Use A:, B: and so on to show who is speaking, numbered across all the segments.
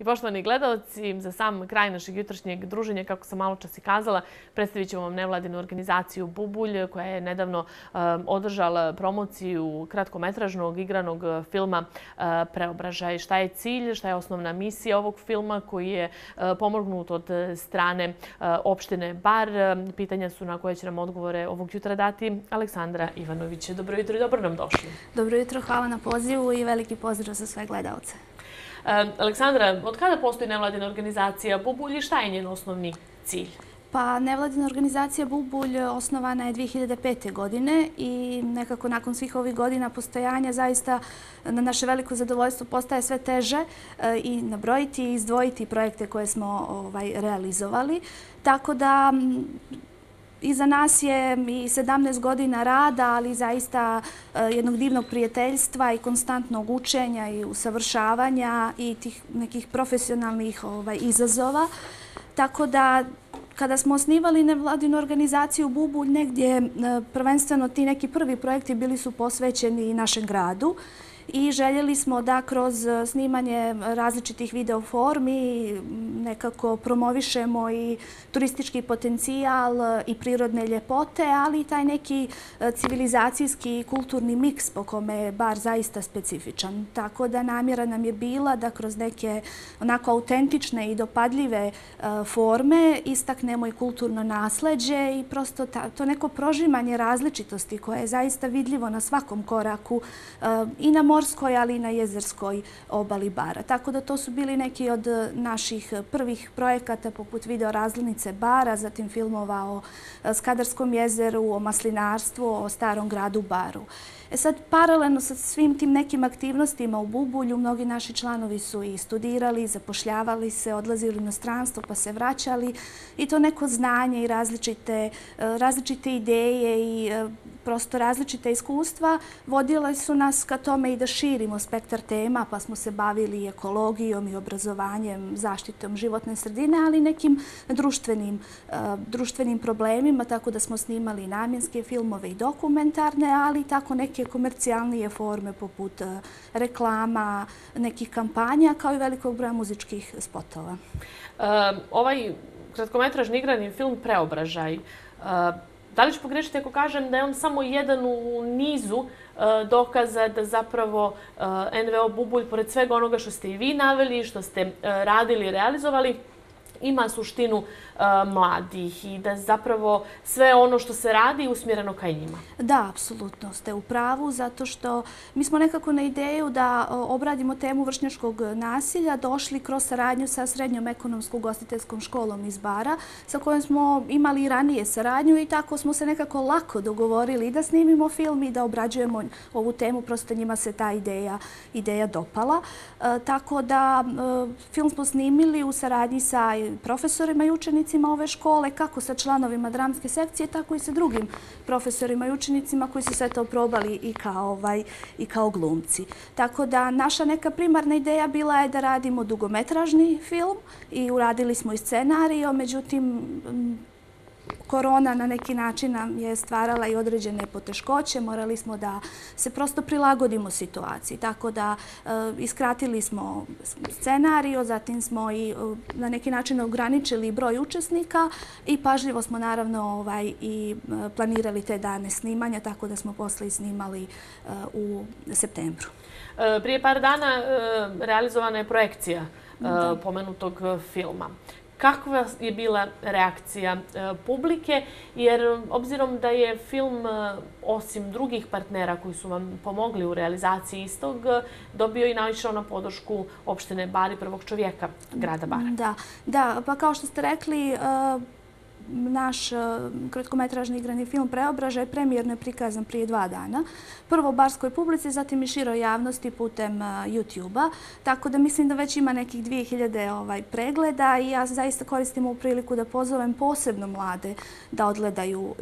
A: I poštovani gledalci, za sam kraj našeg jutrašnjeg druženja, kako sam malo čas i kazala, predstavit ćemo vam nevladinu organizaciju Bubulj, koja je nedavno um, održala promociju kratkometražnog igranog uh, filma uh, Preobražaj. Šta je cilj, šta je osnovna misija ovog filma koji je uh, pomognut od strane opštine Bar? Um, pitanja su na koje će nam odgovore ovog jutra dati Aleksandra Ivanović. Dobro jutro i dobro nam
B: došli. Dobro jutro, hvala na pozivu i veliki pozdrav
A: za sve gledalce. Eh, Aleksandra, od kada postoji nevladina organizacija Bubulj i šta je njen osnovni cilj?
B: Pa, nevladina organizacija Bubulj eh, osnovana je 2005. godine i nekako nakon svih ovih godina postojanja zaista na naše veliko zadovoljstvo postaje sve teže eh, i nabrojiti i izdvojiti projekte koje smo ovaj, realizovali. Tako da mm, I za nas je i 17 godina rada, ali zaista e, jednog divnog prijateljstva i konstantnog učenja i usavršavanja i tih nekih profesionalnih ovaj, izazova. Tako da kada smo osnivali nevladinu organizaciju Bubulj, negdje e, prvenstveno ti neki prvi projekti bili su posvećeni našem gradu i željeli smo da kroz e, snimanje različitih videoformi nekako promovišemo i turistički potencijal e, i prirodne ljepote, ali i taj neki e, civilizacijski i kulturni miks po kome je bar zaista specifičan. Tako da namjera nam je bila da kroz neke onako autentične i dopadljive forme istaknemo i kulturno nasledđe i prosto to neko prožimanje različitosti koje je zaista vidljivo na svakom koraku i na moru morskoj, ali i na jezerskoj obali bara. Tako da to su bili neki od e, naših prvih projekata poput video razlinice bara, zatim filmova o e, Skadarskom jezeru, o maslinarstvu, o starom gradu baru. E sad, paralelno sa svim tim nekim aktivnostima u Bubulju, mnogi naši članovi su i studirali, zapošljavali se, odlazili u inostranstvo pa se vraćali i to neko znanje i različite e, ideje i prosto različite iskustva vodile su nas ka tome i da širimo spektar tema, pa smo se bavili i ekologijom i obrazovanjem, zaštitom životne sredine, ali i nekim društvenim eh, problemima, tako da smo snimali namjenske filmove i dokumentarne, ali i tako neke komercijalnije forme poput eh, reklama, nekih kampanja, kao i velikog broja muzičkih spotova. Eh,
A: ovaj kratkometražni igrani film Preobražaj, Da li ću pogrešiti ako kažem da je on samo jedan u nizu e, dokaza da zapravo e, NVO Bubulj, pored svega onoga što ste i vi naveli, što ste e, radili i realizovali, ima suštinu e, mladih i da zapravo sve ono što se radi usmjereno ka njima.
B: Da, apsolutno ste u pravu, zato što mi smo nekako na ideju da obradimo temu vršnjaškog nasilja došli kroz saradnju sa Srednjom ekonomskom gostiteljskom školom iz Bara, sa kojom smo imali ranije saradnju i tako smo se nekako lako dogovorili da snimimo film i da obrađujemo ovu temu, prosto njima se ta ideja dopala. E, tako da e, film smo snimili u saradnji sa profesorima i učenicima ove škole, kako sa članovima dramske sekcije, tako i sa drugim profesorima i učenicima koji su sve to probali i kao ovaj, glumci. Tako da naša neka primarna ideja bila je da radimo dugometražni film i uradili smo i scenarijo, međutim, korona na neki način nam je stvarala i određene poteškoće. Morali smo da se prosto prilagodimo situaciji. Tako da e, iskratili smo scenariju, zatim smo i e, na neki način ograničili broj učesnika i pažljivo smo naravno ovaj, i e, planirali te dane snimanja, tako da smo posle i snimali u septembru.
A: Prije par dana realizovana je projekcija pomenutog filma kakva je bila reakcija e, publike, jer obzirom da je film, e, osim drugih partnera koji su vam pomogli u realizaciji istog, e, dobio i naišao ono na podršku opštine Bari prvog
B: čovjeka, grada Bara. Da, da pa kao što ste rekli, naš e, kratkometražni igrani film Preobražaj premijerno je prikazan prije dva dana. Prvo barskoj publici, zatim i široj javnosti putem e, YouTube-a. Tako da mislim da već ima nekih 2000 ovaj, pregleda i ja zaista koristim u priliku da pozovem posebno mlade da odgledaju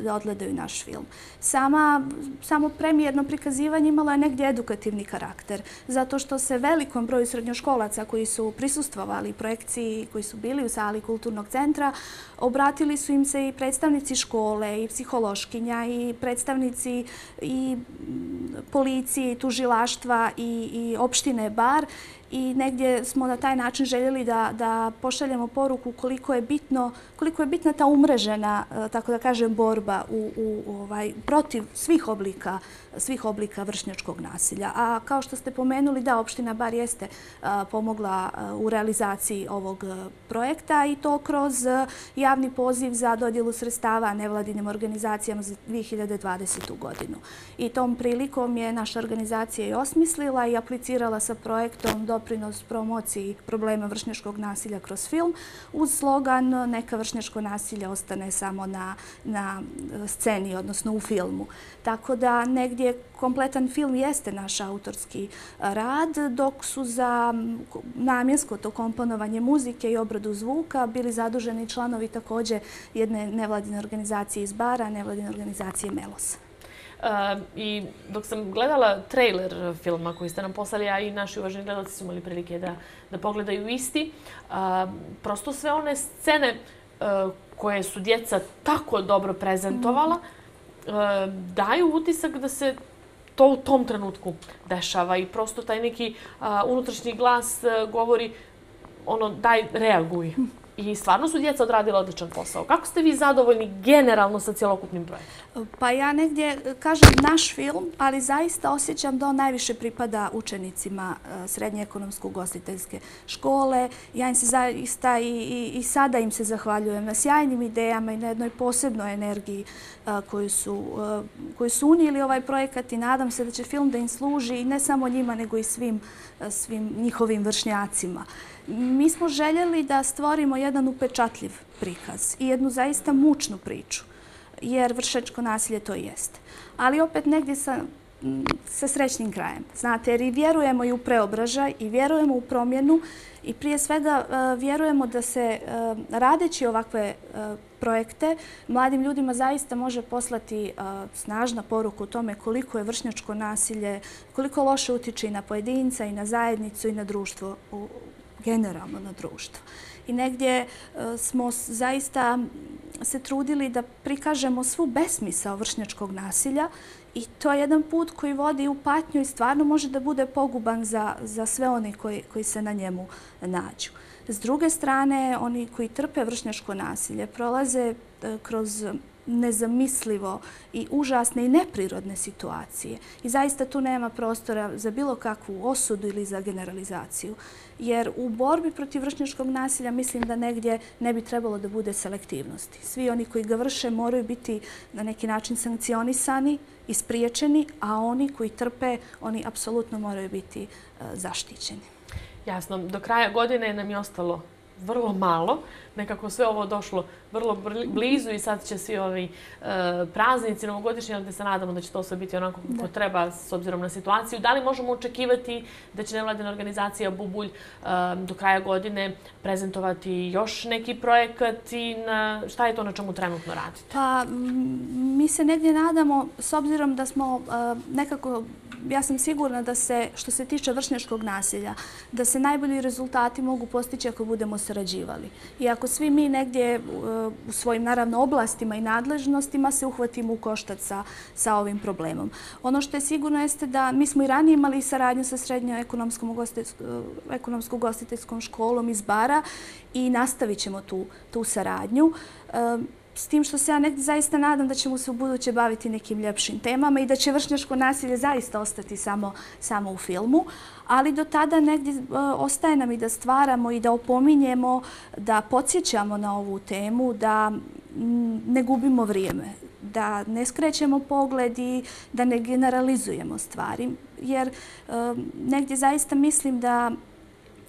B: naš film. Samo premijerno prikazivanje imalo je negdje edukativni karakter, zato što se velikom broju srednjoškolaca koji su prisustvovali projekciji koji su bili u sali kulturnog centra, obratili su im se i predstavnici škole i psihološkinja i predstavnici i mm, policije i tužilaštva i opštine bar i negdje smo na taj način željeli da pošaljemo poruku koliko je bitna ta umrežena, e, tako da kažem, borba ovaj, protiv svih oblika vršnjačkog nasilja. A kao što ste pomenuli, da, opština bar jeste e, pomogla e, u realizaciji ovog projekta i to kroz javni poziv za dodjelu sredstava nevladinim organizacijama za 2020. godinu. I tom prilikom je naša organizacija i osmislila i aplicirala sa projektom dobro doprinos promociji problema vršnjaškog nasilja kroz film uz slogan neka vršnjaško nasilje ostane samo na sceni, odnosno u filmu. Tako da negdje kompletan film jeste naš autorski rad, dok su za namjensko to komponovanje muzike i obradu zvuka bili zaduženi članovi također jedne nevladine organizacije iz Bara, nevladine organizacije Melosa.
A: I dok sam gledala trailer filma koji ste nam poslali, a i naši uvaženi gledalci su imali prilike da, da pogledaju isti, a, prosto sve one scene eh, koje su djeca tako dobro prezentovala, daju utisak da se to u tom trenutku dešava i prosto taj neki eh, unutrašnji glas eh, govori ono daj reaguj i stvarno su djeca odradila odličan posao. Kako ste vi zadovoljni
B: generalno sa cjelokupnim projektom? Pa ja negdje e, kažem naš film, ali zaista osjećam da on najviše pripada učenicima e, Srednje ekonomsko ugostiteljske škole. Ja im se zaista i sada im se zahvaljujem na sjajnim idejama i na jednoj posebnoj energiji e, koju su unijeli ovaj projekat i nadam se da će film da im služi i ne samo njima nego i svim njihovim vršnjacima mi smo željeli da stvorimo jedan upečatljiv prikaz i jednu zaista mučnu priču, jer vršečko nasilje to i jeste. Ali opet negdje sa srećnim krajem. Znate, jer i vjerujemo i u preobražaj, i vjerujemo u promjenu, i prije svega e, vjerujemo da se e, radeći ovakve e, projekte mladim ljudima zaista može poslati snažna poruka u tome koliko je vršnjačko nasilje, koliko loše utiče i na pojedinca, i na zajednicu, i na društvo generalno na društvo. I negdje e, smo zaista se trudili da prikažemo svu besmisao vršnjačkog nasilja i to je jedan put koji vodi u patnju i stvarno može da bude poguban za, za sve one koji, koji se na njemu nađu. S druge strane, oni koji trpe vršnjačko nasilje prolaze e, kroz nezamislivo i užasne i neprirodne situacije. I zaista tu nema prostora za bilo kakvu osudu ili za generalizaciju. Jer u borbi protiv vršnjačkog nasilja mislim da negdje ne bi trebalo da bude selektivnosti. Svi oni koji ga vrše moraju biti na neki način sankcionisani, ispriječeni, a oni koji trpe, oni apsolutno moraju biti e, zaštićeni. Jasno, do kraja
A: godine nam je ostalo vrlo malo, nekako sve ovo došlo vrlo blizu i sad će svi ovi e, praznici novogodišnji, ali se nadamo da će to sve biti onako kako treba s obzirom na situaciju. Da li možemo očekivati da će nevladina organizacija Bubulj e, do kraja godine prezentovati još neki projekat i na, šta je to na čemu trenutno radite?
B: Pa, mi se negdje nadamo, s obzirom da smo e, nekako ja sam sigurna da se, što se tiče vršnjačkog nasilja, da se najbolji rezultati mogu postići ako budemo sarađivali. I ako svi mi negdje e, u svojim, naravno, oblastima i nadležnostima se uhvatimo u koštac sa ovim problemom. Ono što je sigurno jeste da mi smo i ranije imali saradnju sa srednjoekonomsko-gostiteljskom e, školom iz Bara i nastavit ćemo tu saradnju. E, s tim što se ja negdje zaista nadam da ćemo se u buduće baviti nekim ljepšim temama i da će vršnjaško nasilje zaista ostati samo u filmu. Ali do tada negdje e, ostaje nam i da stvaramo i da opominjemo, da podsjećamo na ovu temu, da ne gubimo vrijeme, da ne skrećemo pogled i da ne generalizujemo stvari. Jer e, negdje zaista mislim da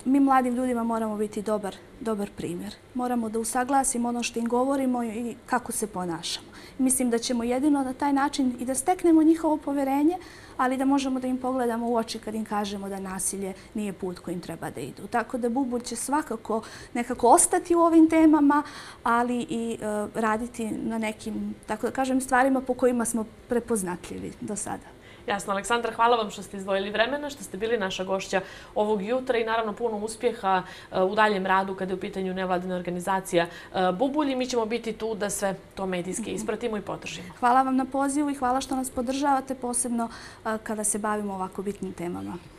B: mi mladim ljudima moramo biti dobar dobar primjer. Moramo da usaglasimo ono što im govorimo i kako se ponašamo. Mislim da ćemo jedino na taj način i da steknemo njihovo poverenje, ali da možemo da im pogledamo u oči kad im kažemo da nasilje nije put kojim treba da idu. Tako da Bubulj će svakako nekako ostati u ovim temama, ali i e, raditi na nekim, tako da kažem, stvarima po kojima smo prepoznatljivi do sada.
A: Jasno, Aleksandra, hvala vam što ste izdvojili vremena, što ste bili naša gošća ovog jutra i naravno puno uspjeha e, u daljem radu kad kada je u pitanju nevladina organizacija e, Bubulj i mi ćemo biti tu da sve to medijski ispratimo i potržimo.
B: Hvala vam na pozivu i hvala što nas podržavate posebno e, kada se bavimo ovako bitnim temama.